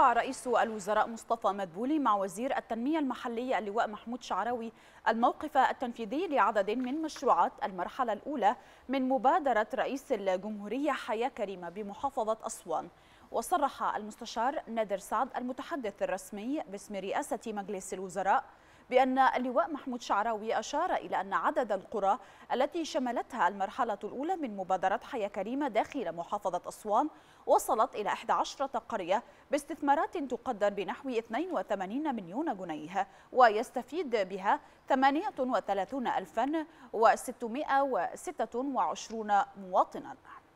رئيس الوزراء مصطفى مدبولي مع وزير التنمية المحلية اللواء محمود شعراوي الموقف التنفيذي لعدد من مشروعات المرحلة الأولى من مبادرة رئيس الجمهورية حياة كريمة بمحافظة أسوان وصرح المستشار نادر سعد المتحدث الرسمي باسم رئاسة مجلس الوزراء بأن اللواء محمود شعراوي أشار إلى أن عدد القرى التي شملتها المرحلة الأولى من مبادرة حياة كريمة داخل محافظة أسوان وصلت إلى 11 قرية باستثمارات تقدر بنحو 82 مليون جنيه ويستفيد بها 38626 مواطنا